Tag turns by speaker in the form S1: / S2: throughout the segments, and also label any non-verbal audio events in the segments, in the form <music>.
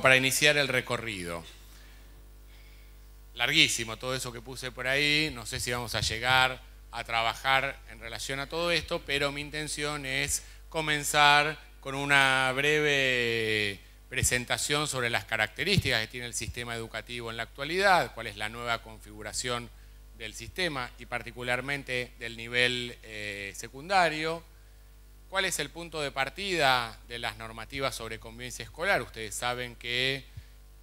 S1: para iniciar el recorrido. Larguísimo todo eso que puse por ahí, no sé si vamos a llegar a trabajar en relación a todo esto, pero mi intención es comenzar con una breve presentación sobre las características que tiene el sistema educativo en la actualidad, cuál es la nueva configuración del sistema y particularmente del nivel eh, secundario, ¿Cuál es el punto de partida de las normativas sobre convivencia escolar? Ustedes saben que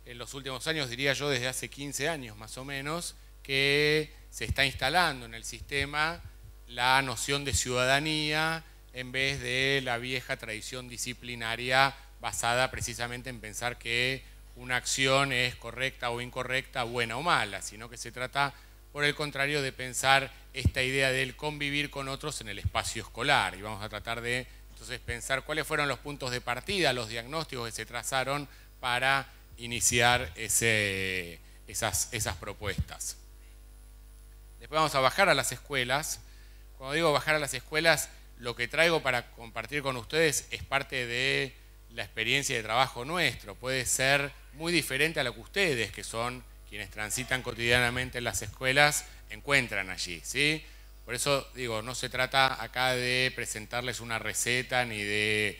S1: en los últimos años, diría yo desde hace 15 años más o menos, que se está instalando en el sistema la noción de ciudadanía en vez de la vieja tradición disciplinaria basada precisamente en pensar que una acción es correcta o incorrecta, buena o mala, sino que se trata por el contrario de pensar esta idea del convivir con otros en el espacio escolar. Y vamos a tratar de entonces pensar cuáles fueron los puntos de partida, los diagnósticos que se trazaron para iniciar esas, esas propuestas. Después vamos a bajar a las escuelas. Cuando digo bajar a las escuelas, lo que traigo para compartir con ustedes es parte de la experiencia de trabajo nuestro. Puede ser muy diferente a lo que ustedes, que son quienes transitan cotidianamente las escuelas encuentran allí, ¿sí? Por eso digo, no se trata acá de presentarles una receta ni de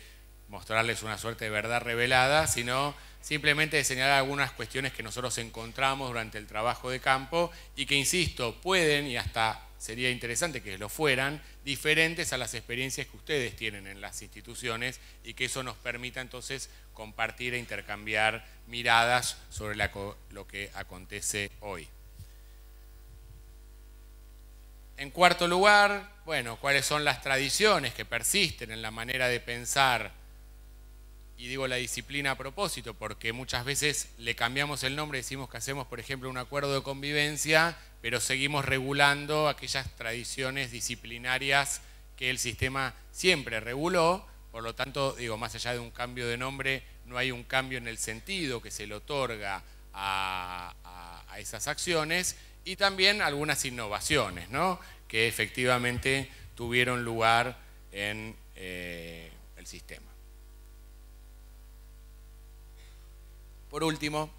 S1: mostrarles una suerte de verdad revelada, sino simplemente de señalar algunas cuestiones que nosotros encontramos durante el trabajo de campo y que, insisto, pueden y hasta sería interesante que lo fueran, diferentes a las experiencias que ustedes tienen en las instituciones y que eso nos permita entonces compartir e intercambiar miradas sobre lo que acontece hoy. En cuarto lugar, bueno, cuáles son las tradiciones que persisten en la manera de pensar, y digo la disciplina a propósito, porque muchas veces le cambiamos el nombre, decimos que hacemos, por ejemplo, un acuerdo de convivencia pero seguimos regulando aquellas tradiciones disciplinarias que el sistema siempre reguló, por lo tanto, digo, más allá de un cambio de nombre, no hay un cambio en el sentido que se le otorga a, esas acciones y también algunas innovaciones, ¿no? Que efectivamente tuvieron lugar en eh, el sistema. Por último,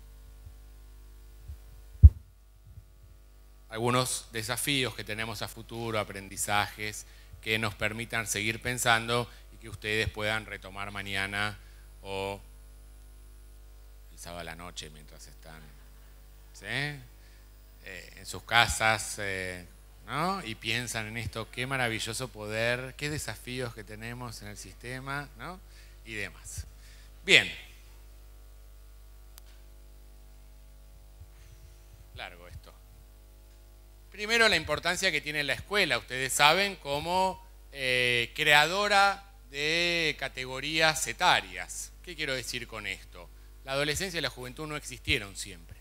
S1: algunos desafíos que tenemos a futuro, aprendizajes que nos permitan seguir pensando y que ustedes puedan retomar mañana o el a la noche mientras están eh, en sus casas eh, ¿no? y piensan en esto, qué maravilloso poder, qué desafíos que tenemos en el sistema ¿no? y demás. Bien. Primero, la importancia que tiene la escuela. Ustedes saben como eh, creadora de categorías etarias. ¿Qué quiero decir con esto? La adolescencia y la juventud no existieron siempre.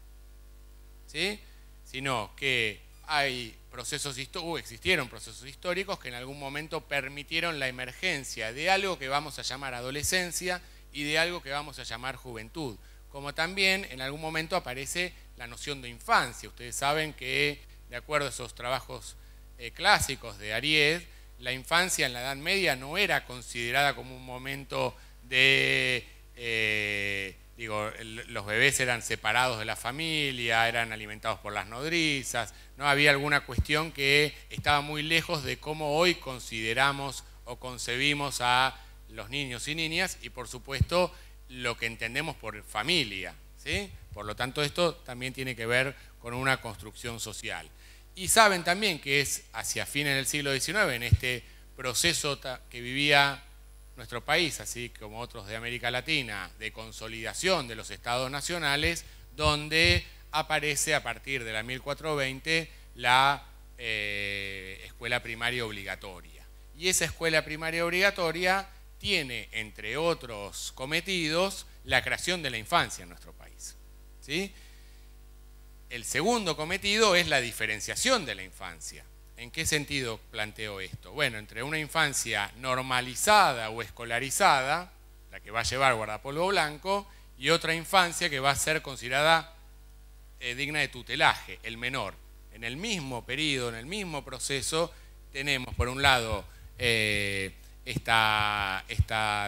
S1: ¿Sí? Sino que hay procesos uh, existieron procesos históricos que en algún momento permitieron la emergencia de algo que vamos a llamar adolescencia y de algo que vamos a llamar juventud. Como también en algún momento aparece la noción de infancia. Ustedes saben que de acuerdo a esos trabajos eh, clásicos de Ariés, la infancia en la Edad Media no era considerada como un momento de, eh, digo, los bebés eran separados de la familia, eran alimentados por las nodrizas, no había alguna cuestión que estaba muy lejos de cómo hoy consideramos o concebimos a los niños y niñas y por supuesto lo que entendemos por familia. ¿sí? Por lo tanto, esto también tiene que ver con una construcción social. Y saben también que es hacia fines del siglo XIX, en este proceso que vivía nuestro país, así como otros de América Latina, de consolidación de los estados nacionales, donde aparece a partir de la 1420 la eh, escuela primaria obligatoria. Y esa escuela primaria obligatoria tiene, entre otros cometidos, la creación de la infancia en nuestro país. ¿sí? El segundo cometido es la diferenciación de la infancia. ¿En qué sentido planteo esto? Bueno, entre una infancia normalizada o escolarizada, la que va a llevar guardapolvo blanco, y otra infancia que va a ser considerada eh, digna de tutelaje, el menor. En el mismo periodo, en el mismo proceso, tenemos por un lado eh, esta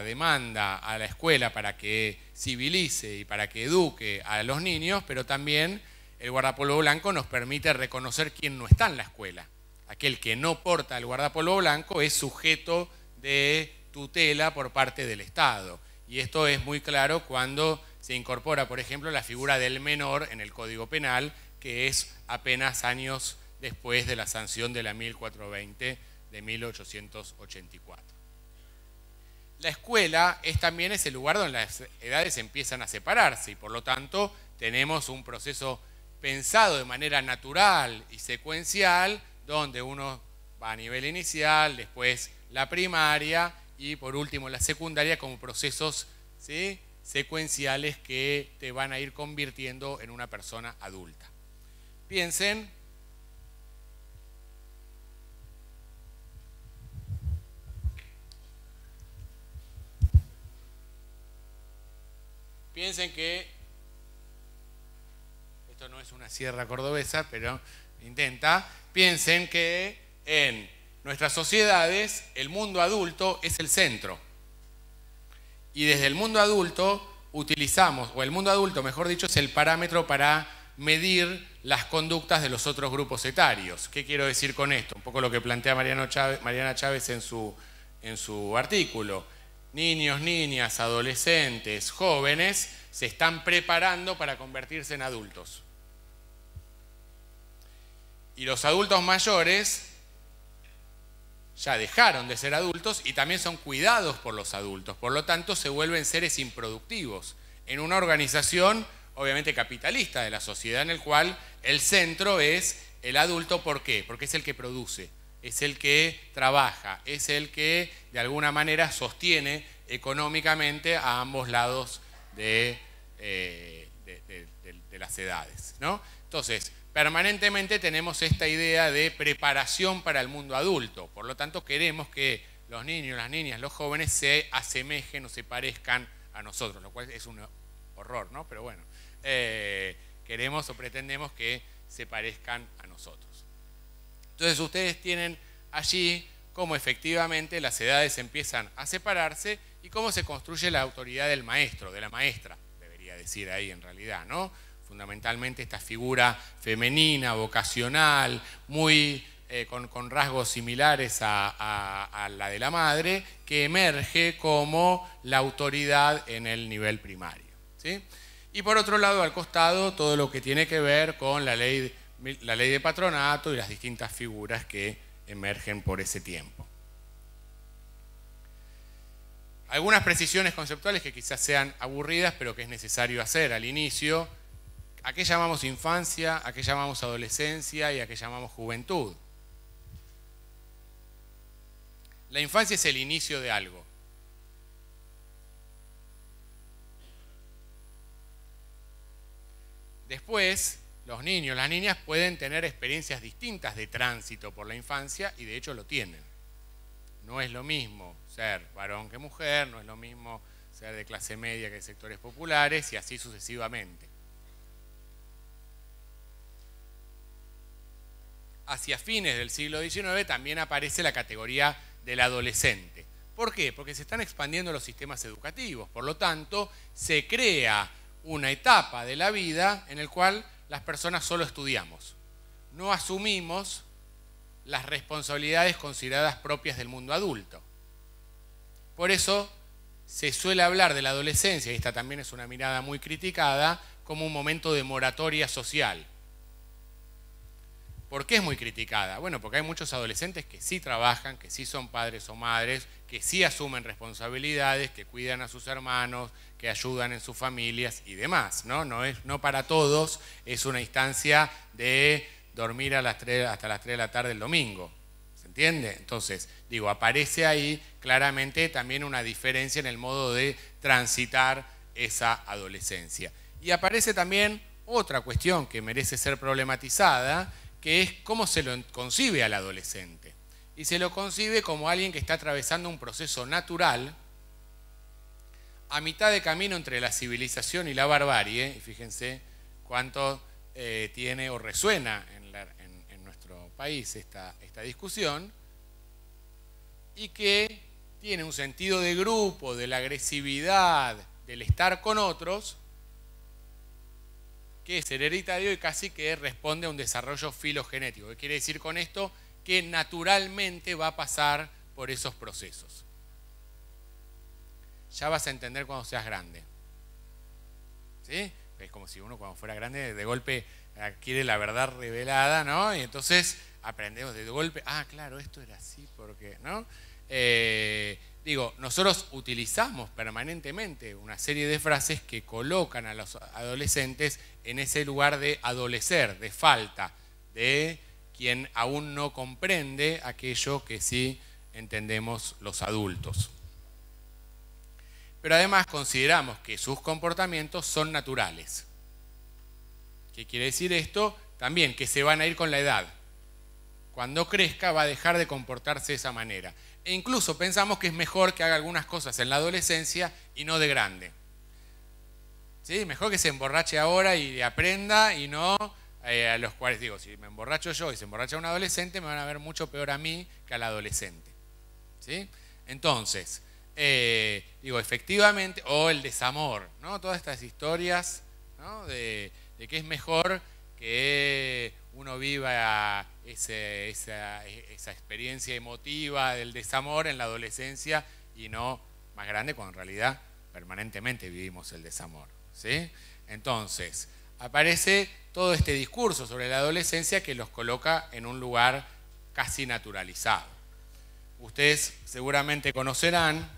S1: demanda a la escuela para que civilice y para que eduque a los niños, pero también el guardapolvo blanco nos permite reconocer quién no está en la escuela. Aquel que no porta el guardapolvo blanco es sujeto de tutela por parte del Estado. Y esto es muy claro cuando se incorpora, por ejemplo, la figura del menor en el Código Penal, que es apenas años después de la sanción de la 1420 de 1884. La escuela es también ese lugar donde las edades empiezan a separarse y por lo tanto tenemos un proceso pensado de manera natural y secuencial, donde uno va a nivel inicial, después la primaria y por último la secundaria como procesos secuenciales que te van a ir convirtiendo en una persona adulta. Piensen piensen que esto no es una sierra cordobesa, pero intenta, piensen que en nuestras sociedades el mundo adulto es el centro. Y desde el mundo adulto utilizamos, o el mundo adulto, mejor dicho, es el parámetro para medir las conductas de los otros grupos etarios. ¿Qué quiero decir con esto? Un poco lo que plantea Mariana Chávez en su artículo. Niños, niñas, adolescentes, jóvenes se están preparando para convertirse en adultos. Y los adultos mayores ya dejaron de ser adultos y también son cuidados por los adultos. Por lo tanto, se vuelven seres improductivos en una organización obviamente capitalista de la sociedad en el cual el centro es el adulto. ¿Por qué? Porque es el que produce, es el que trabaja, es el que de alguna manera sostiene económicamente a ambos lados de, eh, las edades. ¿no? Entonces, permanentemente tenemos esta idea de preparación para el mundo adulto. Por lo tanto, queremos que los niños, las niñas, los jóvenes se asemejen o se parezcan a nosotros, lo cual es un horror, ¿no? Pero bueno, eh, queremos o pretendemos que se parezcan a nosotros. Entonces ustedes tienen allí cómo efectivamente las edades empiezan a separarse y cómo se construye la autoridad del maestro, de la maestra, debería decir ahí en realidad, ¿no? fundamentalmente esta figura femenina, vocacional, muy eh, con, rasgos similares a, la de la madre, que emerge como la autoridad en el nivel primario. ¿sí? Y por otro lado, al costado, todo lo que tiene que ver con la ley, la ley de patronato y las distintas figuras que emergen por ese tiempo. Algunas precisiones conceptuales que quizás sean aburridas, pero que es necesario hacer al inicio. ¿A qué llamamos infancia? ¿A qué llamamos adolescencia? ¿Y a qué llamamos juventud? La infancia es el inicio de algo. Después, los niños, las niñas pueden tener experiencias distintas de tránsito por la infancia y de hecho lo tienen. No es lo mismo ser varón que mujer, no es lo mismo ser de clase media que de sectores populares y así sucesivamente. hacia fines del siglo XIX también aparece la categoría del adolescente. ¿Por qué? Porque se están expandiendo los sistemas educativos. Por lo tanto, se crea una etapa de la vida en la cual las personas solo estudiamos. No asumimos las responsabilidades consideradas propias del mundo adulto. Por eso se suele hablar de la adolescencia, y esta también es una mirada muy criticada, como un momento de moratoria social. ¿Por qué es muy criticada? Bueno, porque hay muchos adolescentes que sí trabajan, que sí son padres o madres, que sí asumen responsabilidades, que cuidan a sus hermanos, que ayudan en sus familias y demás, ¿no? es, no para todos es una instancia de dormir hasta las 3 de la tarde el domingo, ¿se entiende? Entonces, digo, aparece ahí claramente también una diferencia en el modo de transitar esa adolescencia. Y aparece también otra cuestión que merece ser problematizada, que es cómo se lo concibe al adolescente. Y se lo concibe como alguien que está atravesando un proceso natural a mitad de camino entre la civilización y la barbarie, y fíjense cuánto eh, tiene o resuena en, nuestro país esta, esta discusión, y que tiene un sentido de grupo, de la agresividad, del estar con otros, que es hereditario y casi que responde a un desarrollo filogenético. ¿Qué quiere decir con esto? Que naturalmente va a pasar por esos procesos. Ya vas a entender cuando seas grande. ¿Sí? Es como si uno cuando fuera grande de golpe adquiere la verdad revelada, ¿no? Y entonces aprendemos de golpe, ah, claro, esto era así, porque, ¿no? Eh, digo, nosotros utilizamos permanentemente una serie de frases que colocan a los adolescentes en ese lugar de adolecer, de falta, de quien aún no comprende aquello que sí entendemos los adultos. Pero además consideramos que sus comportamientos son naturales. ¿Qué quiere decir esto? También que se van a ir con la edad cuando crezca va a dejar de comportarse de esa manera. E incluso pensamos que es mejor que haga algunas cosas en la adolescencia y no de grande. ¿Sí? Mejor que se emborrache ahora y aprenda y no eh, a los cuales digo, si me emborracho yo y se emborracha un adolescente, me van a ver mucho peor a mí que al adolescente. Entonces, eh, digo, efectivamente, o el desamor, ¿no? Todas estas historias de que es mejor que uno viva esa, experiencia emotiva del desamor en la adolescencia y no más grande cuando en realidad permanentemente vivimos el desamor. ¿sí? Entonces, aparece todo este discurso sobre la adolescencia que los coloca en un lugar casi naturalizado. Ustedes seguramente conocerán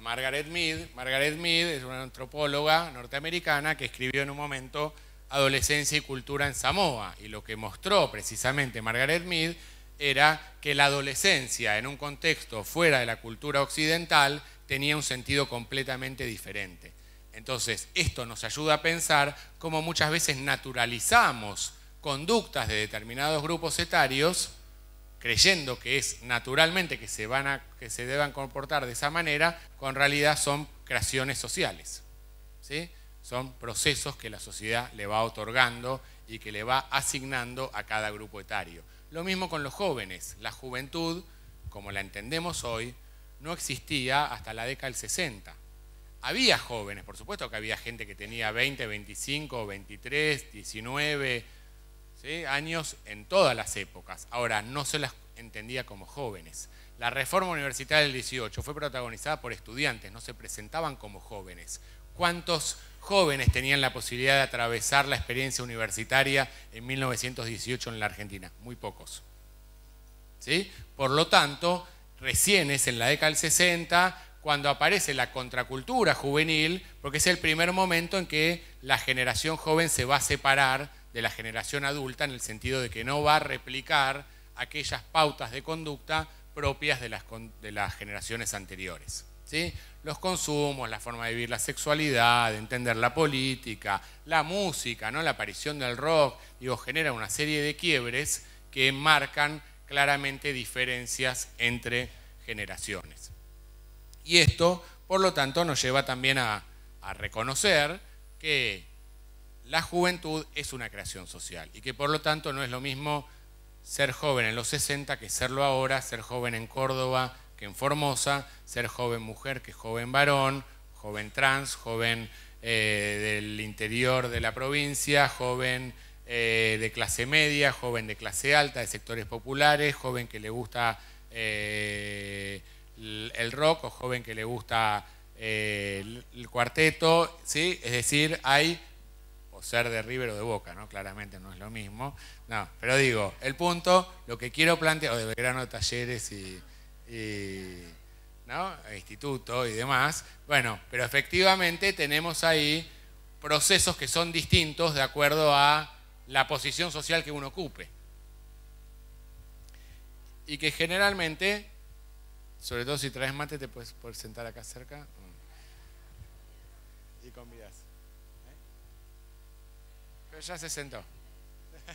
S1: Margaret Mead. Margaret Mead es una antropóloga norteamericana que escribió en un momento Adolescencia y Cultura en Samoa. Y lo que mostró precisamente Margaret Mead era que la adolescencia en un contexto fuera de la cultura occidental tenía un sentido completamente diferente. Entonces, esto nos ayuda a pensar cómo muchas veces naturalizamos conductas de determinados grupos etarios creyendo que es naturalmente que se, van a, que se deban comportar de esa manera, con realidad son creaciones sociales. ¿sí? Son procesos que la sociedad le va otorgando y que le va asignando a cada grupo etario. Lo mismo con los jóvenes. La juventud, como la entendemos hoy, no existía hasta la década del 60. Había jóvenes, por supuesto que había gente que tenía 20, 25, 23, 19, años en todas las épocas. Ahora, no se las entendía como jóvenes. La reforma universitaria del 18 fue protagonizada por estudiantes, no se presentaban como jóvenes. ¿Cuántos jóvenes tenían la posibilidad de atravesar la experiencia universitaria en 1918 en la Argentina? Muy pocos. Por lo tanto, recién es en la década del 60 cuando aparece la contracultura juvenil, porque es el primer momento en que la generación joven se va a separar de la generación adulta en el sentido de que no va a replicar aquellas pautas de conducta propias de las, de las generaciones anteriores. ¿sí? Los consumos, la forma de vivir la sexualidad, entender la política, la música, ¿no? la aparición del rock, digo, genera una serie de quiebres que marcan claramente diferencias entre generaciones. Y esto, por lo tanto, nos lleva también a reconocer que la juventud es una creación social y que por lo tanto no es lo mismo ser joven en los 60 que serlo ahora, ser joven en Córdoba que en Formosa, ser joven mujer que joven varón, joven trans, joven eh, del interior de la provincia, joven eh, de clase media, joven de clase alta, de sectores populares, joven que le gusta eh, el rock o joven que le gusta el cuarteto, ¿sí? Es decir, hay ser de River o de Boca, ¿no? Claramente no es lo mismo. No, pero digo, el punto, lo que quiero plantear, o de verano Talleres y, Instituto y demás. Bueno, pero efectivamente tenemos ahí procesos que son distintos de acuerdo a la posición social que uno ocupe. Y que generalmente, sobre todo si traes mate, te puedes, puedes sentar acá cerca mm. y convidas ya se sentó.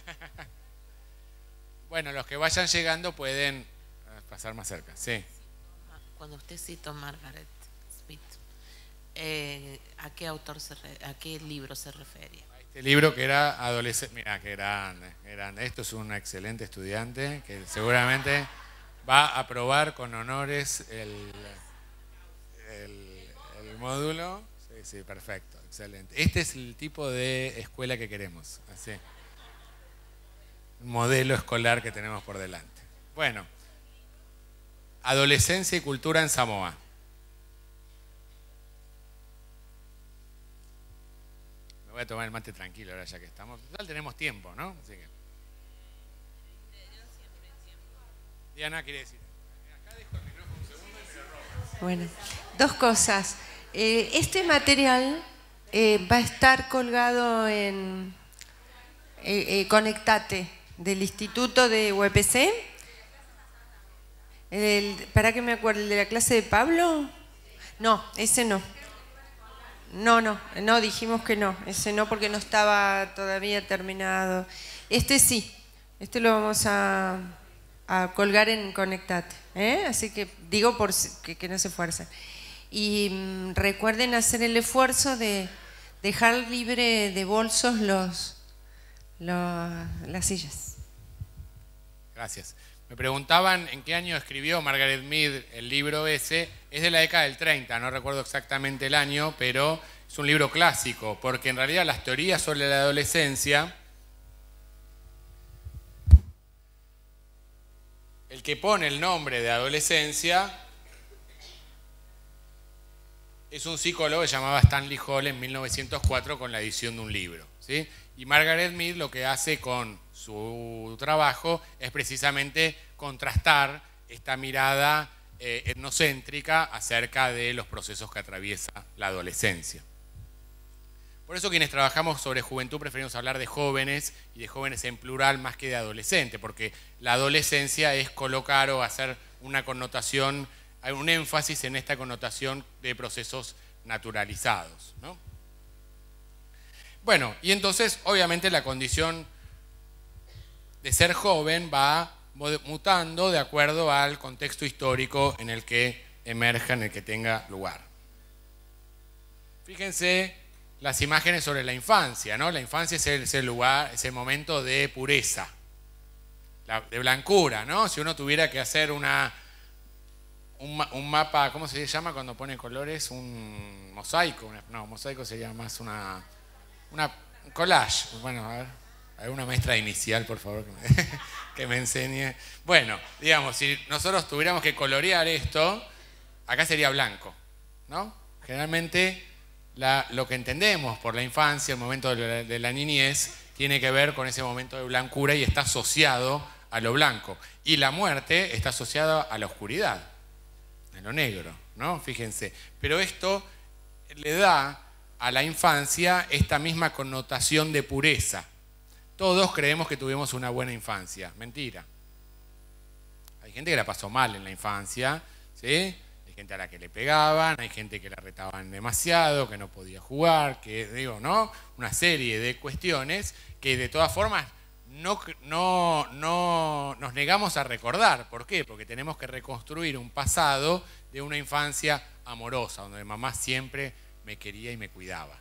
S1: <laughs> Bueno, los que vayan llegando pueden eh, pasar más cerca, sí. Cuando usted citó Margaret Smith, eh, ¿a qué autor a qué libro se refería? Este libro que era adolescente, mira, que grande, grande. Esto es un excelente estudiante que seguramente va a aprobar con honores el, el, el módulo sí, perfecto, excelente. Este es el tipo de escuela que queremos, así. Modelo escolar que tenemos por delante. Bueno, adolescencia y cultura en Samoa. Me voy a tomar el mate tranquilo ahora ya que estamos. Total tenemos tiempo, ¿no? Diana quiere decir. Acá dejo Bueno, dos cosas. Eh, este material eh, va a estar colgado en eh, Conectate del Instituto de UPC. E ¿Para que me acuerdo? ¿El de la clase de Pablo? No, ese no. No, no, no, dijimos que no. Ese no porque no estaba todavía terminado. Este sí, este lo vamos a, colgar en Conectate. Así que digo por que, no se fuercen y mm, recuerden hacer el esfuerzo de dejar libre de bolsos los, las sillas. Gracias. Me preguntaban en qué año escribió Margaret Mead el libro ese. Es de la década del 30, no recuerdo exactamente el año, pero es un libro clásico, porque en realidad las teorías sobre la adolescencia... El que pone el nombre de adolescencia es un psicólogo que llamaba Stanley Hall en 1904 con la edición de un libro. ¿sí? Y Margaret Mead lo que hace con su trabajo es precisamente contrastar esta mirada eh, etnocéntrica acerca de los procesos que atraviesa la adolescencia. Por eso quienes trabajamos sobre juventud preferimos hablar de jóvenes y de jóvenes en plural más que de adolescente, porque la adolescencia es colocar o hacer una connotación hay un énfasis en esta connotación de procesos naturalizados. Bueno, y entonces obviamente la condición de ser joven va mutando de acuerdo al contexto histórico en el que emerja, en el que tenga lugar. Fíjense las imágenes sobre la infancia, ¿no? La infancia es el lugar, es el momento de pureza, de blancura, ¿no? Si uno tuviera que hacer una un, mapa, ¿cómo se llama cuando pone colores? Un mosaico. No, mosaico sería más una, una collage. Bueno, a ver, una maestra inicial, por favor, <laughs> que me, enseñe. Bueno, digamos, si nosotros tuviéramos que colorear esto, acá sería blanco, ¿no? Generalmente lo que entendemos por la infancia, el momento de la niñez, tiene que ver con ese momento de blancura y está asociado a lo blanco. Y la muerte está asociada a la oscuridad en lo negro, ¿no? Fíjense. Pero esto le da a la infancia esta misma connotación de pureza. Todos creemos que tuvimos una buena infancia. Mentira. Hay gente que la pasó mal en la infancia, ¿sí? Hay gente a la que le pegaban, hay gente que la retaban demasiado, que no podía jugar, que digo, ¿no? Una serie de cuestiones que de todas formas no, nos negamos a recordar. ¿Por qué? Porque tenemos que reconstruir un pasado de una infancia amorosa, donde mamá siempre me quería y me cuidaba.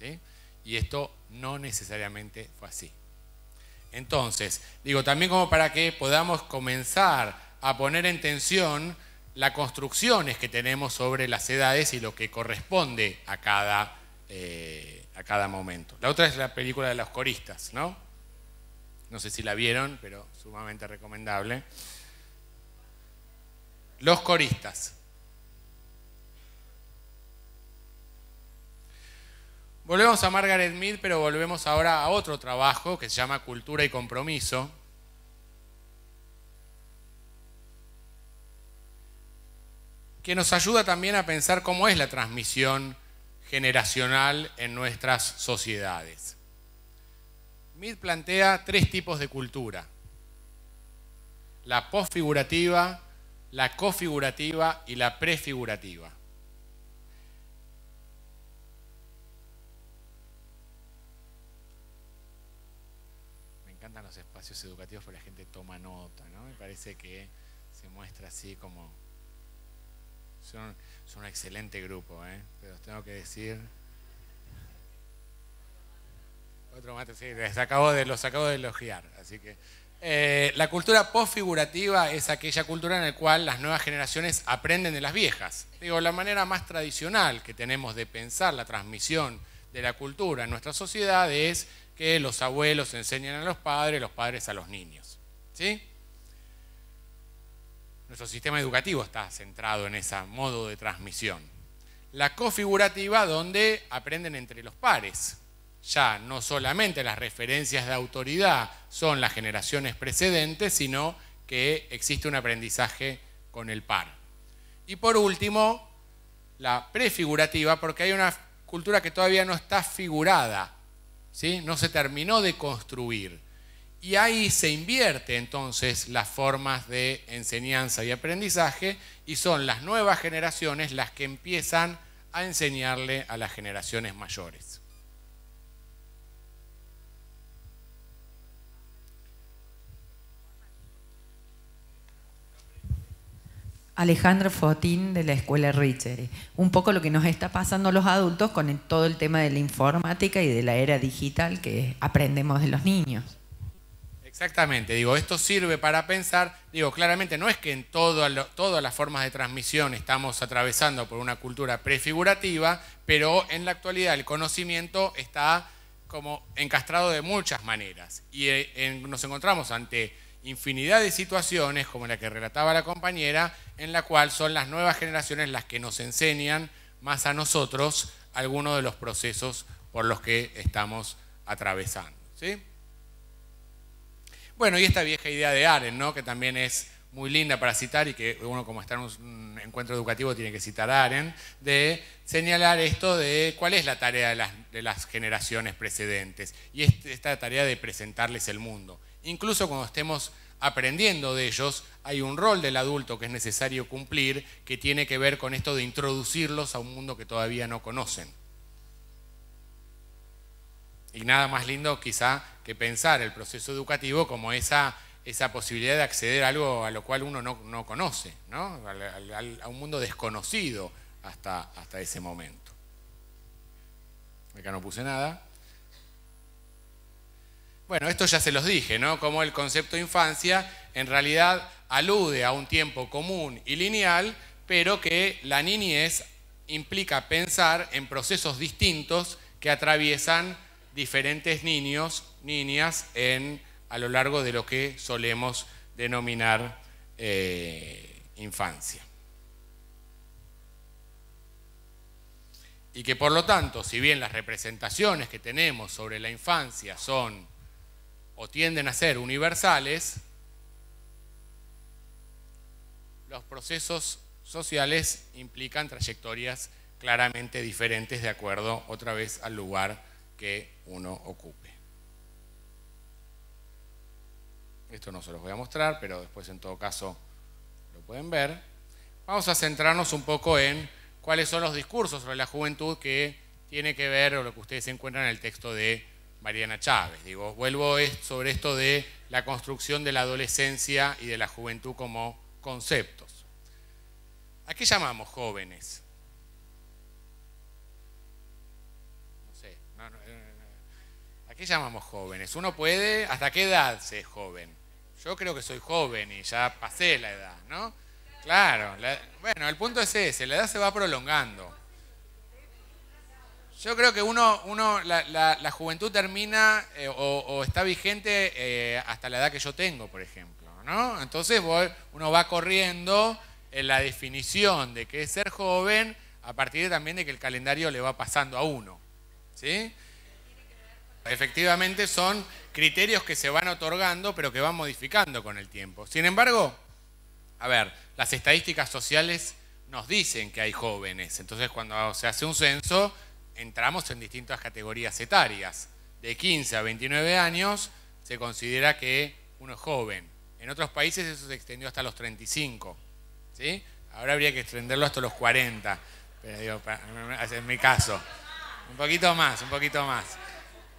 S1: ¿Sí? Y esto no necesariamente fue así. Entonces, digo, también como para que podamos comenzar a poner en tensión las construcciones que tenemos sobre las edades y lo que corresponde a cada, eh, a cada momento. La otra es la película de los coristas, ¿no? No sé si la vieron, pero sumamente recomendable. Los coristas. Volvemos a Margaret Mead, pero volvemos ahora a otro trabajo que se llama Cultura y Compromiso. que nos ayuda también a pensar cómo es la transmisión generacional en nuestras sociedades. Smith plantea tres tipos de cultura. La posfigurativa, la cofigurativa y la prefigurativa. Me encantan los espacios educativos porque la gente toma nota, ¿no? Me parece que se muestra así como... Son, un excelente grupo, ¿eh? Pero tengo que decir, otro mate, sí, acabo de, los acabo de elogiar. Así que. Eh, la cultura posfigurativa es aquella cultura en la cual las nuevas generaciones aprenden de las viejas. Digo, la manera más tradicional que tenemos de pensar la transmisión de la cultura en nuestra sociedad es que los abuelos enseñan a los padres, los padres a los niños. ¿Sí? Nuestro sistema educativo está centrado en ese modo de transmisión. La cofigurativa donde aprenden entre los pares, ya no solamente las referencias de autoridad son las generaciones precedentes, sino que existe un aprendizaje con el par. Y por último, la prefigurativa, porque hay una cultura que todavía no está figurada, ¿sí? no se terminó de construir. Y ahí se invierte entonces las formas de enseñanza y aprendizaje y son las nuevas generaciones las que empiezan a enseñarle a las generaciones mayores. Alejandro Fotín de la Escuela Richeri. Un poco lo que nos está pasando a los adultos con todo el tema de la informática y de la era digital que aprendemos de los niños. Exactamente, digo, esto sirve para pensar, digo, claramente no es que en todas las formas de transmisión estamos atravesando por una cultura prefigurativa, pero en la actualidad el conocimiento está como encastrado de muchas maneras y eh, nos encontramos ante infinidad de situaciones, como la que relataba la compañera, en la cual son las nuevas generaciones las que nos enseñan más a nosotros algunos de los procesos por los que estamos atravesando. ¿sí? Bueno, y esta vieja idea de Aren, ¿no? que también es muy linda para citar y que uno como está en un encuentro educativo tiene que citar a Aren, de señalar esto de cuál es la tarea de las generaciones precedentes y este, esta tarea de presentarles el mundo. Incluso cuando estemos aprendiendo de ellos, hay un rol del adulto que es necesario cumplir, que tiene que ver con esto de introducirlos a un mundo que todavía no conocen. Y nada más lindo quizá que pensar el proceso educativo como esa, posibilidad de acceder a algo a lo cual uno no, conoce, ¿no? A, un mundo desconocido hasta, hasta ese momento. Acá no puse nada. Bueno, esto ya se los dije, ¿no? Como el concepto de infancia en realidad alude a un tiempo común y lineal, pero que la niñez implica pensar en procesos distintos que atraviesan diferentes niños, niñas, en, a lo largo de lo que solemos denominar eh, infancia. Y que por lo tanto, si bien las representaciones que tenemos sobre la infancia son o tienden a ser universales, los procesos sociales implican trayectorias claramente diferentes de acuerdo otra vez al lugar que uno ocupe. Esto no se los voy a mostrar, pero después en todo caso lo pueden ver. Vamos a centrarnos un poco en cuáles son los discursos sobre la juventud que tiene que ver o lo que ustedes encuentran en el texto de Mariana Chávez. Digo, vuelvo sobre esto de la construcción de la adolescencia y de la juventud como conceptos. ¿A qué llamamos jóvenes? No sé. Eh, ¿A qué llamamos jóvenes? Uno puede, ¿hasta qué edad se es joven? Yo creo que soy joven y ya pasé la edad, ¿no? Claro, bueno, el punto es ese, la edad se va prolongando. Yo creo que uno, la, juventud termina eh, o, está vigente eh, hasta la edad que yo tengo, por ejemplo. ¿no? Entonces uno va corriendo en la definición de qué es ser joven a partir también de que el calendario le va pasando a uno. ¿sí? Efectivamente son criterios que se van otorgando pero que van modificando con el tiempo. Sin embargo, a ver, las estadísticas sociales nos dicen que hay jóvenes. Entonces cuando se hace un censo entramos en distintas categorías etarias. De 15 a 29 años se considera que uno es joven. En otros países eso se extendió hasta los 35. ¿sí? Ahora habría que extenderlo hasta los 40. Pero mi caso. Un poquito más, un poquito más.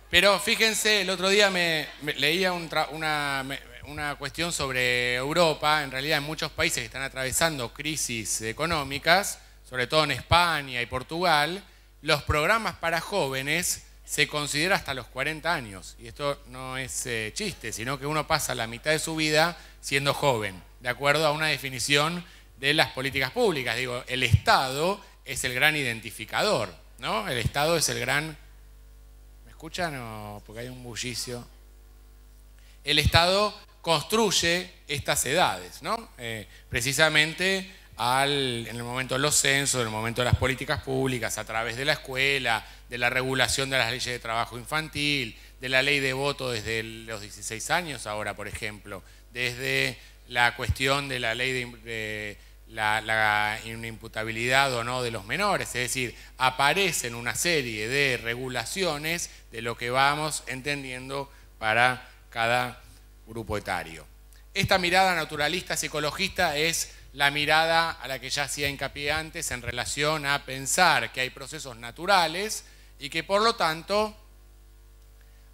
S1: Pero fíjense, el otro día me, leía una, una cuestión sobre Europa. En realidad, en muchos países que están atravesando crisis económicas, sobre todo en España y Portugal, los programas para jóvenes se considera hasta los 40 años. Y esto no es eh, chiste, sino que uno pasa la mitad de su vida siendo joven, de acuerdo a una definición de las políticas públicas. Digo, el Estado es el gran identificador, ¿no? El Estado es el gran... ¿Me escuchan o porque hay un bullicio? El Estado construye estas edades, ¿no? Eh, precisamente en el momento de los censos, en el momento de las políticas públicas, a través de la escuela, de la regulación de las leyes de trabajo infantil, de la ley de voto desde los 16 años ahora, por ejemplo, desde la cuestión de la ley de, la, imputabilidad o no de los menores, es decir, aparecen una serie de regulaciones de lo que vamos entendiendo para cada grupo etario. Esta mirada naturalista, psicologista, es la mirada a la que ya hacía hincapié antes en relación a pensar que hay procesos naturales y que por lo tanto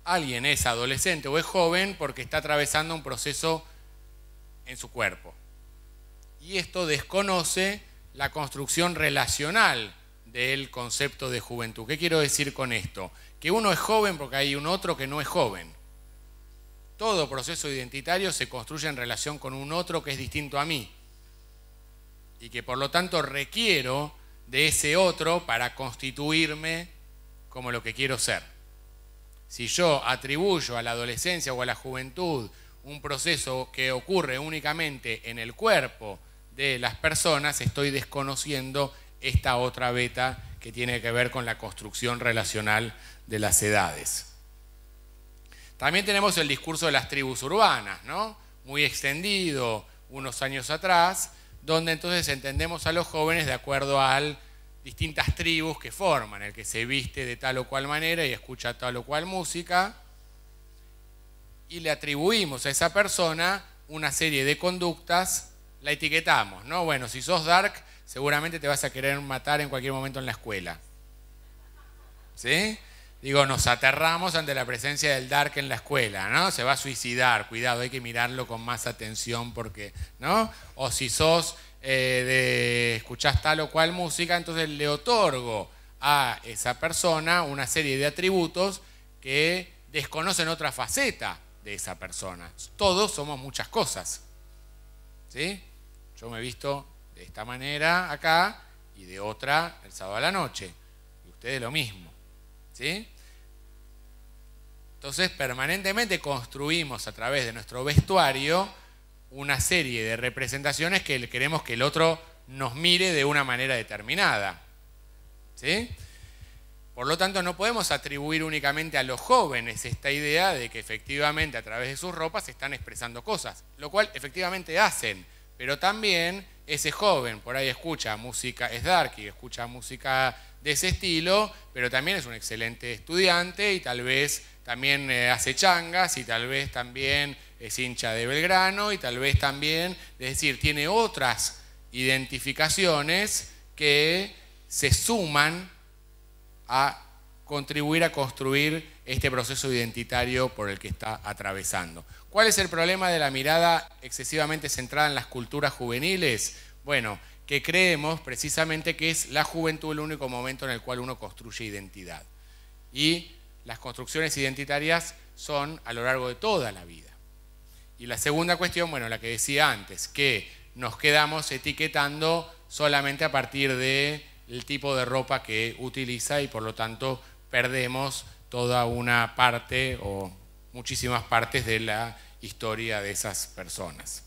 S1: alguien es adolescente o es joven porque está atravesando un proceso en su cuerpo. Y esto desconoce la construcción relacional del concepto de juventud. ¿Qué quiero decir con esto? Que uno es joven porque hay un otro que no es joven. Todo proceso identitario se construye en relación con un otro que es distinto a mí y que por lo tanto requiero de ese otro para constituirme como lo que quiero ser. Si yo atribuyo a la adolescencia o a la juventud un proceso que ocurre únicamente en el cuerpo de las personas, estoy desconociendo esta otra beta que tiene que ver con la construcción relacional de las edades. También tenemos el discurso de las tribus urbanas, ¿no? Muy extendido unos años atrás, donde entonces entendemos a los jóvenes de acuerdo a distintas tribus que forman, el que se viste de tal o cual manera y escucha tal o cual música, y le atribuimos a esa persona una serie de conductas, la etiquetamos, ¿no? Bueno, si sos dark, seguramente te vas a querer matar en cualquier momento en la escuela. ¿Sí? Digo, nos aterramos ante la presencia del dark en la escuela, ¿no? Se va a suicidar, cuidado, hay que mirarlo con más atención porque, ¿no? O si sos eh, de escuchás tal o cual música, entonces le otorgo a esa persona una serie de atributos que desconocen otra faceta de esa persona. Todos somos muchas cosas. ¿Sí? Yo me he visto de esta manera acá y de otra el sábado a la noche. Y ustedes lo mismo. ¿Sí? Entonces, permanentemente construimos a través de nuestro vestuario una serie de representaciones que queremos que el otro nos mire de una manera determinada. ¿Sí? Por lo tanto, no podemos atribuir únicamente a los jóvenes esta idea de que efectivamente a través de sus ropas están expresando cosas, lo cual efectivamente hacen, pero también ese joven por ahí escucha música, es dark y escucha música de ese estilo, pero también es un excelente estudiante y tal vez también eh, hace changas y tal vez también es hincha de Belgrano y tal vez también, es decir, tiene otras identificaciones que se suman a contribuir a construir este proceso identitario por el que está atravesando. ¿Cuál es el problema de la mirada excesivamente centrada en las culturas juveniles? Bueno, que creemos precisamente que es la juventud el único momento en el cual uno construye identidad. Y las construcciones identitarias son a lo largo de toda la vida. Y la segunda cuestión, bueno, la que decía antes, que nos quedamos etiquetando solamente a partir del tipo de ropa que utiliza y por lo tanto perdemos toda una parte o muchísimas partes de la historia de esas personas.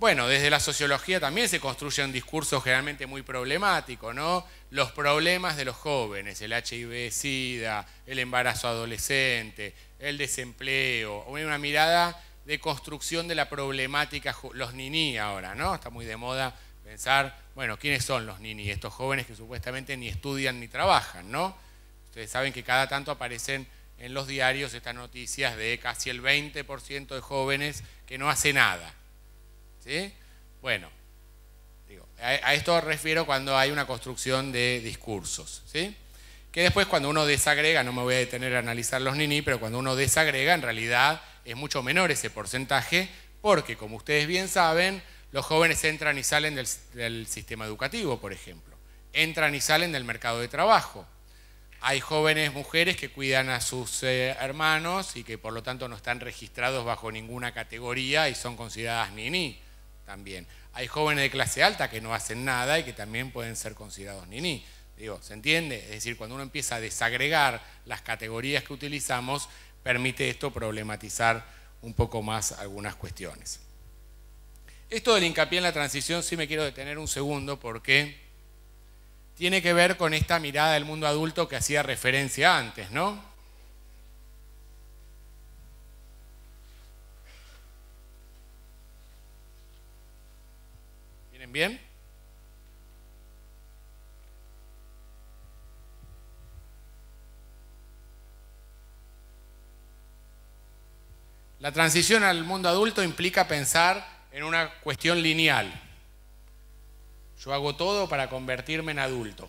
S1: Bueno, desde la sociología también se construye un discurso generalmente muy problemático, ¿no? Los problemas de los jóvenes, el HIV, SIDA, el embarazo adolescente, el desempleo, una mirada de construcción de la problemática, los ninis ahora, ¿no? Está muy de moda pensar, bueno, ¿quiénes son los ninis? Estos jóvenes que supuestamente ni estudian ni trabajan, ¿no? Ustedes saben que cada tanto aparecen en los diarios estas noticias de casi el 20% de jóvenes que no hace nada, ¿sí? Bueno, a, esto refiero cuando hay una construcción de discursos, ¿sí? Que después cuando uno desagrega, no me voy a detener a analizar los nini, pero cuando uno desagrega, en realidad es mucho menor ese porcentaje, porque como ustedes bien saben, los jóvenes entran y salen del, sistema educativo, por ejemplo. Entran y salen del mercado de trabajo, hay jóvenes mujeres que cuidan a sus eh, hermanos y que por lo tanto no están registrados bajo ninguna categoría y son consideradas nini también. Hay jóvenes de clase alta que no hacen nada y que también pueden ser considerados niní. Digo, ¿se entiende? Es decir, cuando uno empieza a desagregar las categorías que utilizamos, permite esto problematizar un poco más algunas cuestiones. Esto del hincapié en la transición sí me quiero detener un segundo porque tiene que ver con esta mirada del mundo adulto que hacía referencia antes, ¿no? bien? La transición al mundo adulto implica pensar en una cuestión lineal. Yo hago todo para convertirme en adulto.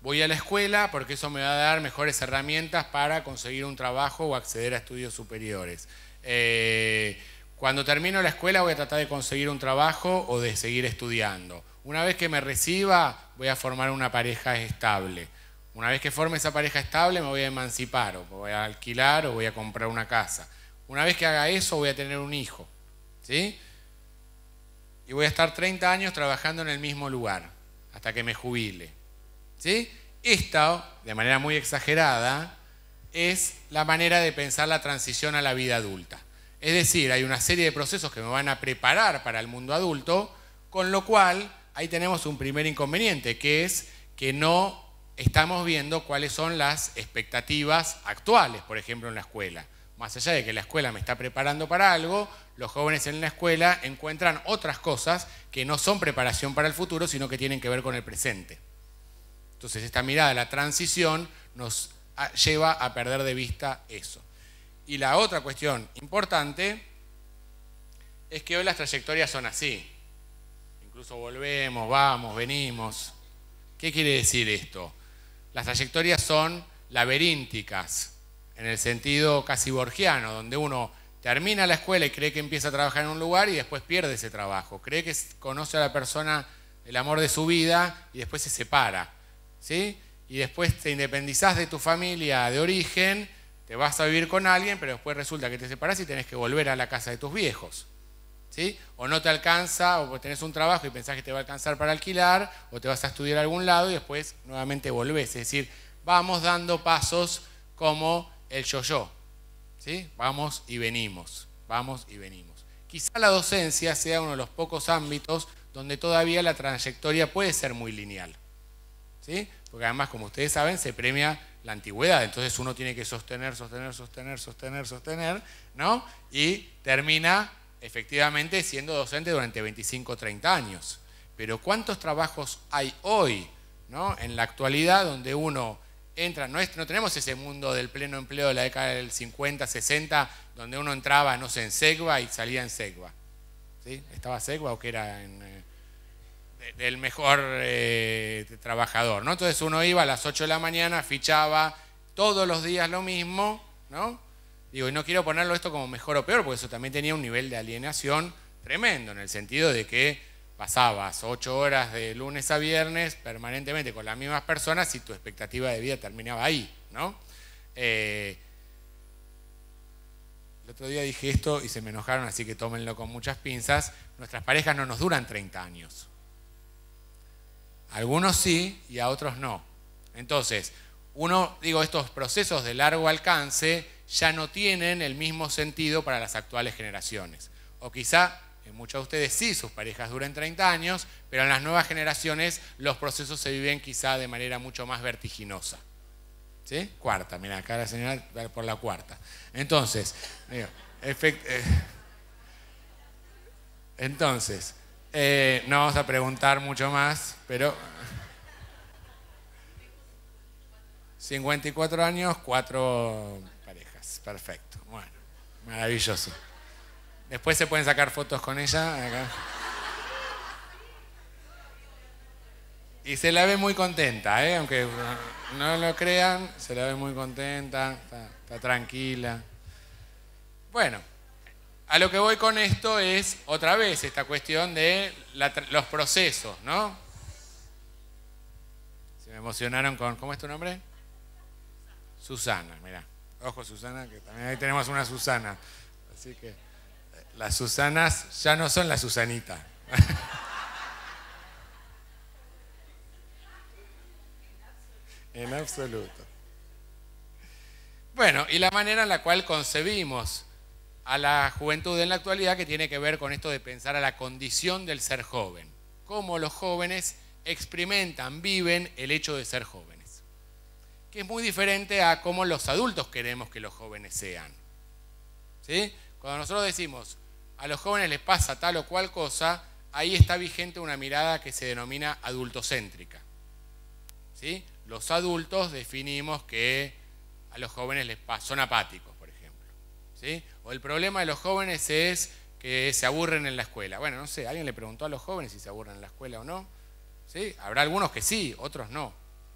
S1: Voy a la escuela porque eso me va a dar mejores herramientas para conseguir un trabajo o acceder a estudios superiores. Eh, cuando termino la escuela voy a tratar de conseguir un trabajo o de seguir estudiando. Una vez que me reciba, voy a formar una pareja estable. Una vez que forme esa pareja estable, me voy a emancipar, o voy a alquilar, o voy a comprar una casa. Una vez que haga eso, voy a tener un hijo. ¿Sí? Y voy a estar 30 años trabajando en el mismo lugar, hasta que me jubile. ¿Sí? Esta, de manera muy exagerada, es la manera de pensar la transición a la vida adulta. Es decir, hay una serie de procesos que me van a preparar para el mundo adulto, con lo cual ahí tenemos un primer inconveniente, que es que no estamos viendo cuáles son las expectativas actuales, por ejemplo, en la escuela. Más allá de que la escuela me está preparando para algo, los jóvenes en la escuela encuentran otras cosas que no son preparación para el futuro, sino que tienen que ver con el presente. Entonces, esta mirada de la transición nos lleva a perder de vista eso. Y la otra cuestión importante es que hoy las trayectorias son así. Incluso volvemos, vamos, venimos. ¿Qué quiere decir esto? Las trayectorias son laberínticas, en el sentido casi borgiano, donde uno termina la escuela y cree que empieza a trabajar en un lugar y después pierde ese trabajo. Cree que conoce a la persona, el amor de su vida, y después se separa. ¿Sí? Y después te independizás de tu familia de origen te vas a vivir con alguien, pero después resulta que te separas y tenés que volver a la casa de tus viejos. ¿Sí? O no te alcanza, o tenés un trabajo y pensás que te va a alcanzar para alquilar, o te vas a estudiar a algún lado y después nuevamente volvés. Es decir, vamos dando pasos como el yo-yo. ¿Sí? Vamos y venimos, vamos y venimos. Quizá la docencia sea uno de los pocos ámbitos donde todavía la trayectoria puede ser muy lineal. ¿Sí? Porque además, como ustedes saben, se premia la antigüedad. Entonces uno tiene que sostener, sostener, sostener, sostener, sostener, ¿no? Y termina efectivamente siendo docente durante 25 30 años. Pero ¿cuántos trabajos hay hoy, ¿no? En la actualidad donde uno entra, no, tenemos ese mundo del pleno empleo de la década del 50, 60, donde uno entraba, no sé, en segua y salía en segua ¿Sí? ¿Estaba Segua o que era en... Eh? del mejor eh, trabajador, ¿no? Entonces uno iba a las 8 de la mañana, fichaba todos los días lo mismo, ¿no? Digo, y no quiero ponerlo esto como mejor o peor, porque eso también tenía un nivel de alienación tremendo, en el sentido de que pasabas 8 horas de lunes a viernes permanentemente con las mismas personas y tu expectativa de vida terminaba ahí, ¿no? Eh, el otro día dije esto y se me enojaron, así que tómenlo con muchas pinzas. Nuestras parejas no nos duran 30 años algunos sí y a otros no. Entonces, uno, digo, estos procesos de largo alcance ya no tienen el mismo sentido para las actuales generaciones. O quizá, en muchos de ustedes sí, sus parejas duran 30 años, pero en las nuevas generaciones los procesos se viven quizá de manera mucho más vertiginosa. ¿Sí? Cuarta, mira, acá la señora por la cuarta. Entonces, eh, entonces, eh, no vamos a preguntar mucho más, pero 54 años, cuatro parejas. Perfecto. Bueno, maravilloso. Después se pueden sacar fotos con ella. Acá. Y se la ve muy contenta, ¿eh? aunque no lo crean, se la ve muy contenta, está tranquila. Bueno. A lo que voy con esto es otra vez esta cuestión de los procesos, ¿no? Se me emocionaron con, ¿cómo es tu nombre? Susana, mira, Ojo Susana, que también ahí tenemos una Susana. Así que eh, las Susanas ya no son la Susanita. <laughs> en absoluto. Bueno, y la manera en la cual concebimos a la juventud en la actualidad que tiene que ver con esto de pensar a la condición del ser joven, cómo los jóvenes experimentan, viven el hecho de ser jóvenes, que es muy diferente a cómo los adultos queremos que los jóvenes sean. ¿Sí? Cuando nosotros decimos a los jóvenes les pasa tal o cual cosa, ahí está vigente una mirada que se denomina adultocéntrica. ¿Sí? Los adultos definimos que a los jóvenes les pasa, son apáticos o el problema de los jóvenes es que se aburren en la escuela. Bueno, no sé, ¿alguien le preguntó a los jóvenes si se aburren en la escuela o no? Habrá algunos que sí, otros no.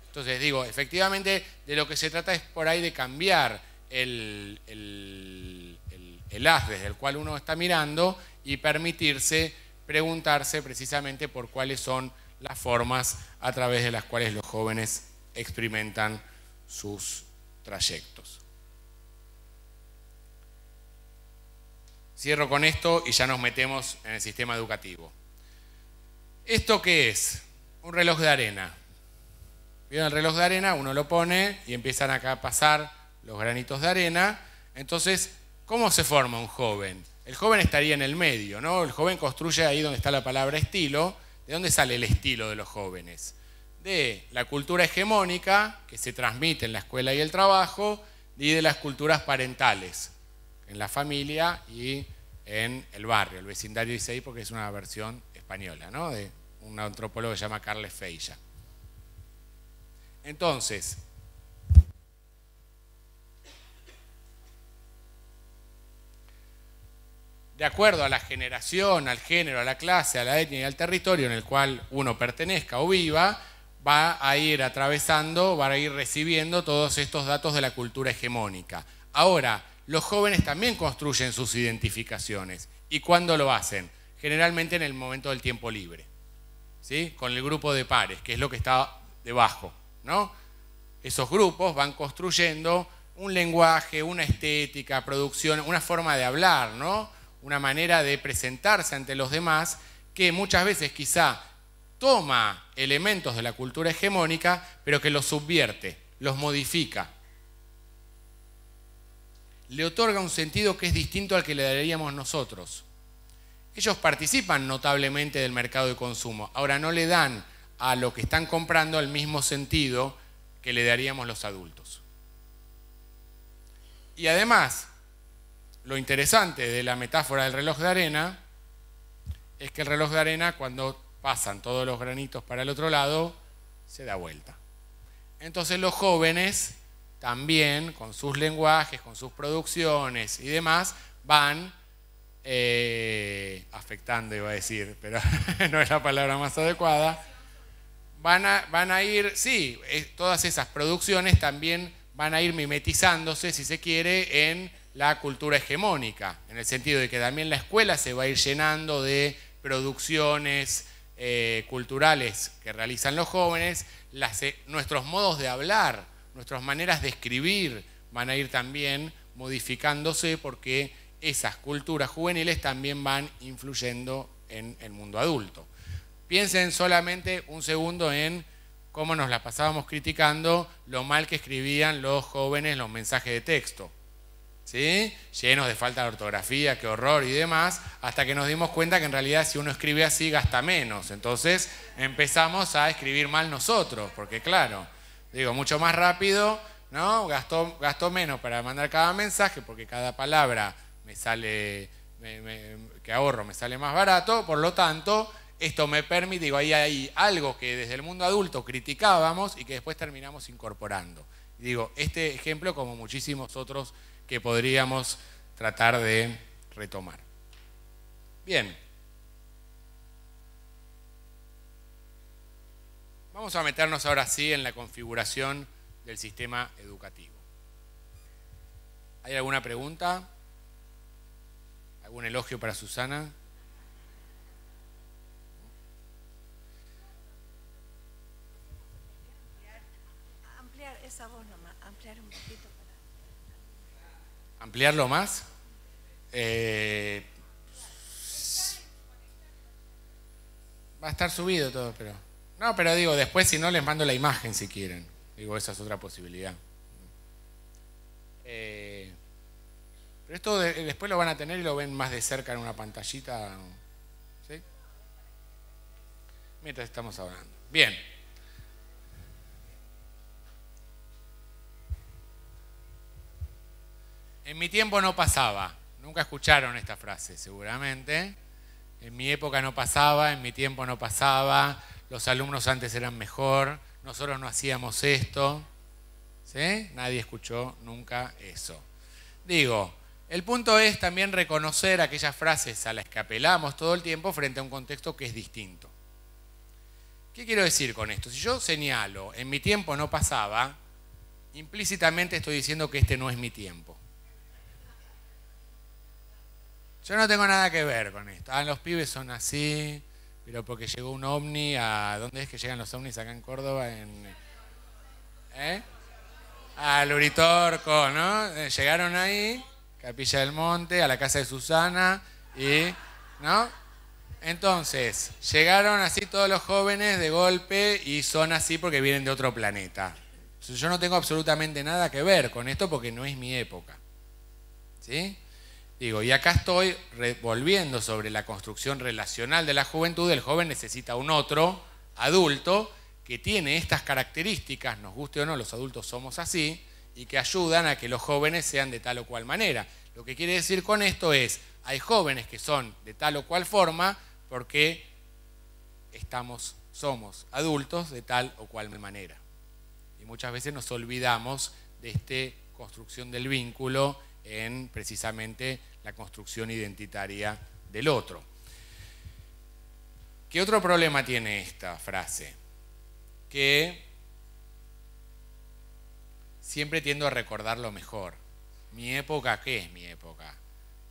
S1: Entonces digo, efectivamente de lo que se trata es por ahí de cambiar el, el, el, el haz desde el cual uno está mirando y permitirse preguntarse precisamente por cuáles son las formas a través de las cuales los jóvenes experimentan sus trayectos. Cierro con esto y ya nos metemos en el sistema educativo. ¿Esto qué es? Un reloj de arena. ¿Vieron el reloj de arena? Uno lo pone y empiezan acá a pasar los granitos de arena. Entonces, ¿cómo se forma un joven? El joven estaría en el medio, ¿no? El joven construye ahí donde está la palabra estilo. ¿De dónde sale el estilo de los jóvenes? De la cultura hegemónica que se transmite en la escuela y el trabajo y de las culturas parentales, en la familia y en el barrio, el vecindario ahí porque es una versión española, ¿no? De un antropólogo que se llama Carles Feilla. Entonces, de acuerdo a la generación, al género, a la clase, a la etnia y al territorio en el cual uno pertenezca o viva, va a ir atravesando, va a ir recibiendo todos estos datos de la cultura hegemónica. Ahora, los jóvenes también construyen sus identificaciones. ¿Y cuándo lo hacen? Generalmente en el momento del tiempo libre, ¿sí? con el grupo de pares, que es lo que está debajo. ¿no? Esos grupos van construyendo un lenguaje, una estética, producción, una forma de hablar, ¿no? una manera de presentarse ante los demás que muchas veces quizá toma elementos de la cultura hegemónica, pero que los subvierte, los modifica, le otorga un sentido que es distinto al que le daríamos nosotros. Ellos participan notablemente del mercado de consumo, ahora no le dan a lo que están comprando el mismo sentido que le daríamos los adultos. Y además, lo interesante de la metáfora del reloj de arena es que el reloj de arena, cuando pasan todos los granitos para el otro lado, se da vuelta. Entonces los jóvenes también con sus lenguajes, con sus producciones y demás, van eh, afectando, iba a decir, pero <laughs> no es la palabra más adecuada, van a, ir, sí, eh, todas esas producciones también van a ir mimetizándose, si se quiere, en la cultura hegemónica, en el sentido de que también la escuela se va a ir llenando de producciones eh, culturales que realizan los jóvenes, nuestros modos de hablar, nuestras maneras de escribir van a ir también modificándose porque esas culturas juveniles también van influyendo en el mundo adulto. Piensen solamente un segundo en cómo nos la pasábamos criticando lo mal que escribían los jóvenes los mensajes de texto. ¿Sí? Llenos de falta de ortografía, qué horror y demás, hasta que nos dimos cuenta que en realidad si uno escribe así gasta menos. Entonces empezamos a escribir mal nosotros, porque claro, Digo, mucho más rápido, ¿no? Gasto, menos para mandar cada mensaje porque cada palabra me sale, que ahorro me sale más barato, por lo tanto, esto me permite, digo, ahí hay algo que desde el mundo adulto criticábamos y que después terminamos incorporando. Digo, este ejemplo, como muchísimos otros que podríamos tratar de retomar. Bien. Vamos a meternos ahora sí en la configuración del sistema educativo. ¿Hay alguna pregunta? ¿Algún elogio para Susana? Ampliar esa voz ampliar un poquito ¿Ampliarlo más? Eh, va a estar subido todo, pero... No, pero digo, después si no les mando la imagen si quieren. Digo, esa es otra posibilidad. Eh, pero esto después lo van a tener y lo ven más de cerca en una pantallita. ¿sí? Mientras estamos hablando. Bien. En mi tiempo no pasaba. Nunca escucharon esta frase, seguramente. En mi época no pasaba, en mi tiempo no pasaba, los alumnos antes eran mejor, nosotros no hacíamos esto. ¿Sí? Nadie escuchó nunca eso. Digo, el punto es también reconocer aquellas frases a las que apelamos todo el tiempo frente a un contexto que es distinto. ¿Qué quiero decir con esto? Si yo señalo, en mi tiempo no pasaba, implícitamente estoy diciendo que este no es mi tiempo. Yo no tengo nada que ver con esto. Ah, los pibes son así, pero porque llegó un ovni a... ¿Dónde es que llegan los ovnis acá en Córdoba? En, ¿Eh? Al Luritorco, ¿no? Eh, llegaron ahí, Capilla del Monte, a la casa de Susana y... ¿No? Entonces, llegaron así todos los jóvenes de golpe y son así porque vienen de otro planeta. Yo no tengo absolutamente nada que ver con esto porque no es mi época. ¿Sí? Digo, y acá estoy volviendo sobre la construcción relacional de la juventud. El joven necesita un otro adulto que tiene estas características, nos guste o no, los adultos somos así, y que ayudan a que los jóvenes sean de tal o cual manera. Lo que quiere decir con esto es, hay jóvenes que son de tal o cual forma porque estamos, somos adultos de tal o cual manera. Y muchas veces nos olvidamos de esta construcción del vínculo en precisamente la construcción identitaria del otro. ¿Qué otro problema tiene esta frase? Que siempre tiendo a recordar lo mejor. ¿Mi época qué es mi época?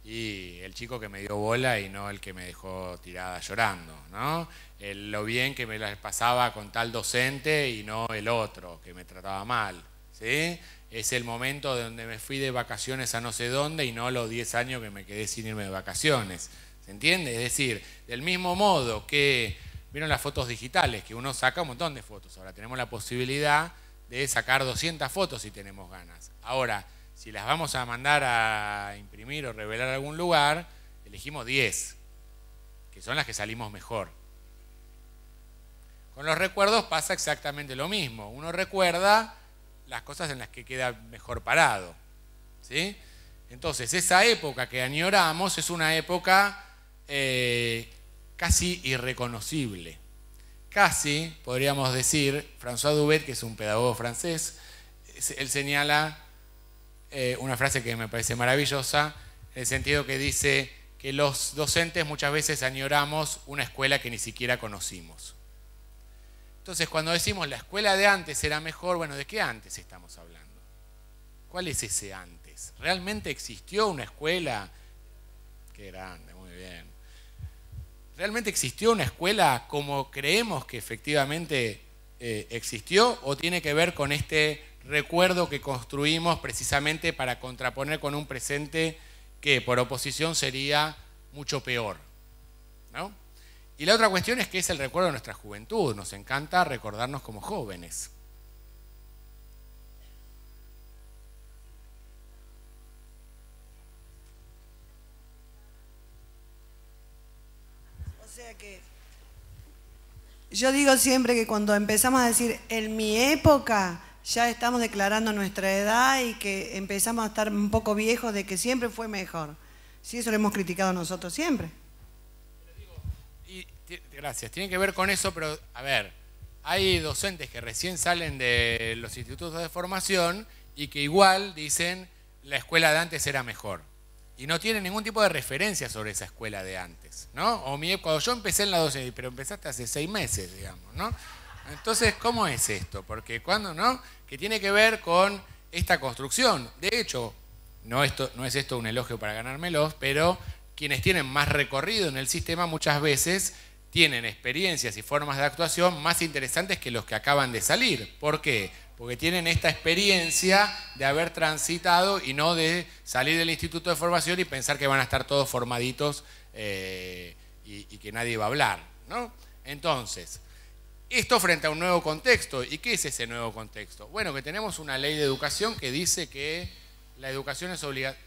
S1: Y el chico que me dio bola y no el que me dejó tirada llorando, ¿no? lo bien que me las pasaba con tal docente y no el otro que me trataba mal, ¿sí? es el momento donde me fui de vacaciones a no sé dónde y no los 10 años que me quedé sin irme de vacaciones. ¿Se entiende? Es decir, del mismo modo que vieron las fotos digitales, que uno saca un montón de fotos. Ahora tenemos la posibilidad de sacar 200 fotos si tenemos ganas. Ahora, si las vamos a mandar a imprimir o revelar a algún lugar, elegimos 10, que son las que salimos mejor. Con los recuerdos pasa exactamente lo mismo. Uno recuerda las cosas en las que queda mejor parado. ¿sí? Entonces, esa época que añoramos es una época eh, casi irreconocible. Casi, podríamos decir, François Dubet, que es un pedagogo francés, él señala eh, una frase que me parece maravillosa, en el sentido que dice que los docentes muchas veces añoramos una escuela que ni siquiera conocimos. Entonces, cuando decimos la escuela de antes era mejor, bueno, ¿de qué antes estamos hablando? ¿Cuál es ese antes? ¿Realmente existió una escuela? Qué grande, muy bien. ¿Realmente existió una escuela como creemos que efectivamente eh, existió o tiene que ver con este recuerdo que construimos precisamente para contraponer con un presente que por oposición sería mucho peor? ¿No? Y la otra cuestión es que es el recuerdo de nuestra juventud, nos encanta recordarnos como jóvenes. O sea que yo digo siempre que cuando empezamos a decir en mi época, ya estamos declarando nuestra edad y que empezamos a estar un poco viejos de que siempre fue mejor. Sí, eso lo hemos criticado nosotros siempre gracias. Tiene que ver con eso, pero a ver, hay docentes que recién salen de los institutos de formación y que igual dicen la escuela de antes era mejor. Y no tienen ningún tipo de referencia sobre esa escuela de antes, ¿no? O mi, cuando yo empecé en la docencia, pero empezaste hace seis meses, digamos, ¿no? Entonces, ¿cómo es esto? Porque cuando, ¿no? Que tiene que ver con esta construcción. De hecho, no, esto, no es esto un elogio para ganármelos, pero quienes tienen más recorrido en el sistema muchas veces tienen experiencias y formas de actuación más interesantes que los que acaban de salir. ¿Por qué? Porque tienen esta experiencia de haber transitado y no de salir del instituto de formación y pensar que van a estar todos formaditos eh, y, que nadie va a hablar. ¿no? Entonces, esto frente a un nuevo contexto. ¿Y qué es ese nuevo contexto? Bueno, que tenemos una ley de educación que dice que la educación es obligatoria.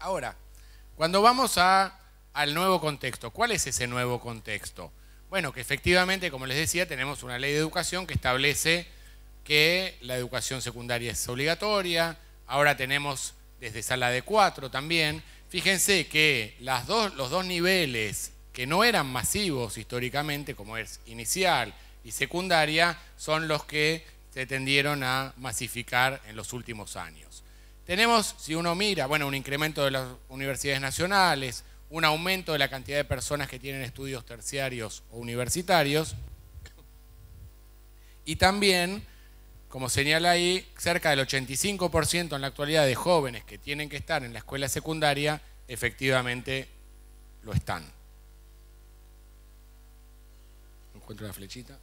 S1: Ahora, cuando vamos a al nuevo contexto. ¿Cuál es ese nuevo contexto? Bueno, que efectivamente, como les decía, tenemos una ley de educación que establece que la educación secundaria es obligatoria, ahora tenemos desde sala de cuatro también. Fíjense que los dos niveles que no eran masivos históricamente, como es inicial y secundaria, son los que se tendieron a masificar en los últimos años. Tenemos, si uno mira, bueno, un incremento de las universidades nacionales, un aumento de la cantidad de personas que tienen estudios terciarios o universitarios y también, como señala ahí, cerca del 85% en la actualidad de jóvenes que tienen que estar en la escuela secundaria efectivamente lo están. Encuentro la flechita.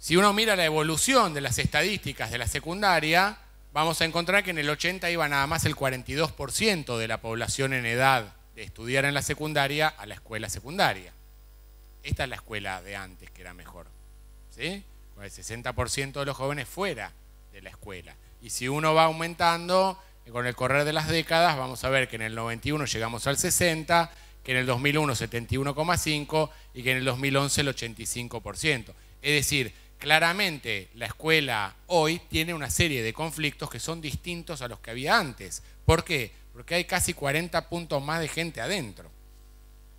S1: Si uno mira la evolución de las estadísticas de la secundaria, vamos a encontrar que en el 80 iba nada más el 42% de la población en edad de estudiar en la secundaria a la escuela secundaria. Esta es la escuela de antes, que era mejor. ¿sí? Con el 60% de los jóvenes fuera de la escuela. Y si uno va aumentando, eh, con el correr de las décadas, vamos a ver que en el 91 llegamos al 60, que en el 2001 71,5 y que en el 2011 el 85%. Es decir, Claramente la escuela hoy tiene una serie de conflictos que son distintos a los que había antes. ¿Por qué? Porque hay casi 40 puntos más de gente adentro.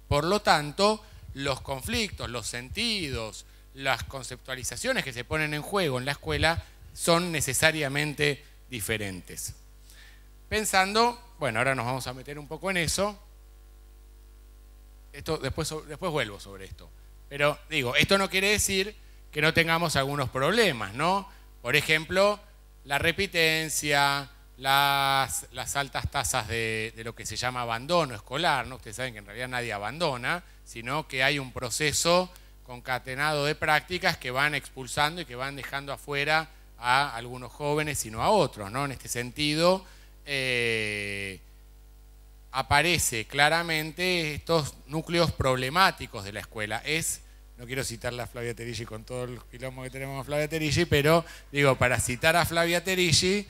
S1: Por lo tanto, los conflictos, los sentidos, las conceptualizaciones que se ponen en juego en la escuela son necesariamente diferentes. Pensando, bueno, ahora nos vamos a meter un poco en eso. Esto, después, después vuelvo sobre esto. Pero digo, esto no quiere decir que no tengamos algunos problemas, ¿no? Por ejemplo, la repitencia, las, altas tasas de, lo que se llama abandono escolar, ¿no? Ustedes saben que en realidad nadie abandona, sino que hay un proceso concatenado de prácticas que van expulsando y que van dejando afuera a algunos jóvenes y no a otros, ¿no? En este sentido, eh, aparece claramente estos núcleos problemáticos de la escuela. Es no quiero citar a Flavia Terigi con todo el quilombo que tenemos a Flavia Terigi, pero digo, para citar a Flavia Terigi,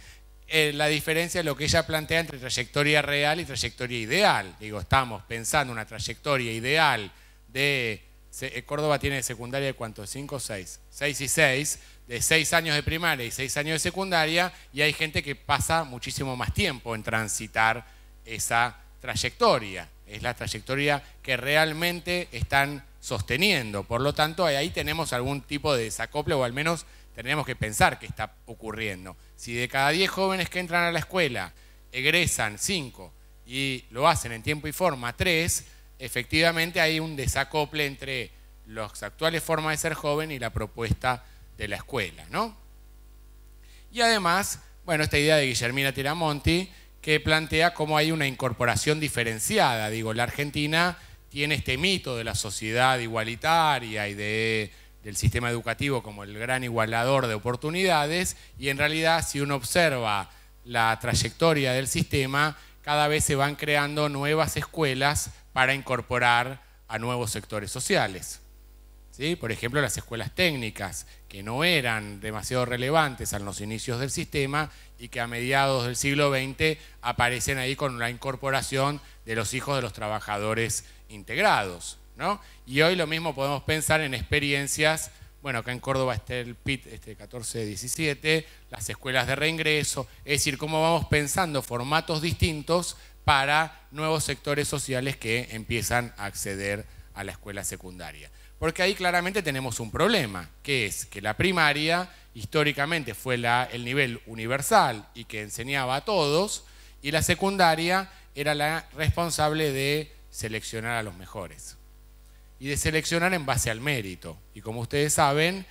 S1: eh, la diferencia es lo que ella plantea entre trayectoria real y trayectoria ideal. Digo, estamos pensando una trayectoria ideal de... Eh, Córdoba tiene secundaria de cuánto, 5 o 6, 6 y 6, de 6 años de primaria y 6 años de secundaria, y hay gente que pasa muchísimo más tiempo en transitar esa trayectoria. Es la trayectoria que realmente están sosteniendo. Por lo tanto, ahí tenemos algún tipo de desacople o al menos tenemos que pensar qué está ocurriendo. Si de cada 10 jóvenes que entran a la escuela egresan 5 y lo hacen en tiempo y forma 3, efectivamente hay un desacople entre las actuales formas de ser joven y la propuesta de la escuela. ¿no? Y además, bueno, esta idea de Guillermina Tiramonti que plantea cómo hay una incorporación diferenciada. Digo, la Argentina tiene este mito de la sociedad igualitaria y del sistema educativo como el gran igualador de oportunidades y en realidad si uno observa la trayectoria del sistema, cada vez se van creando nuevas escuelas para incorporar a nuevos sectores sociales. ¿Sí? Por ejemplo, las escuelas técnicas, que no eran demasiado relevantes a los inicios del sistema y que a mediados del siglo XX aparecen ahí con la incorporación de los hijos de los trabajadores integrados. ¿no? Y hoy lo mismo podemos pensar en experiencias, bueno, acá en Córdoba está el PIT este, 14-17, las escuelas de reingreso, es decir, cómo vamos pensando formatos distintos para nuevos sectores sociales que empiezan a acceder a la escuela secundaria. Porque ahí claramente tenemos un problema, que es que la primaria históricamente fue el nivel universal y que enseñaba a todos, y la secundaria era la responsable de seleccionar a los mejores. Y de seleccionar en base al mérito. Y como ustedes saben,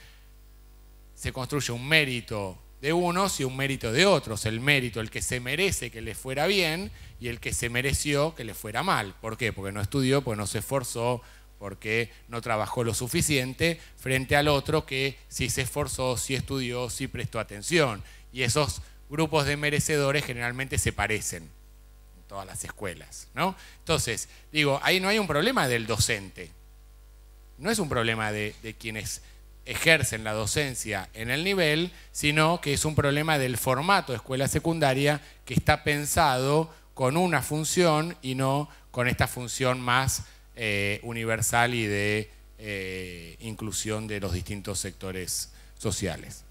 S1: se construye un mérito de unos y un mérito de otros. El mérito, el que se merece que le fuera bien y el que se mereció que le fuera mal. ¿Por qué? Porque no estudió, porque no se esforzó, porque no trabajó lo suficiente frente al otro que sí se esforzó, sí estudió, sí prestó atención. Y esos grupos de merecedores generalmente se parecen en todas las escuelas. ¿no? Entonces, digo, ahí no hay un problema del docente, no es un problema de, de quienes ejercen la docencia en el nivel, sino que es un problema del formato de escuela secundaria que está pensado con una función y no con esta función más eh, universal y de eh, inclusión de los distintos sectores sociales.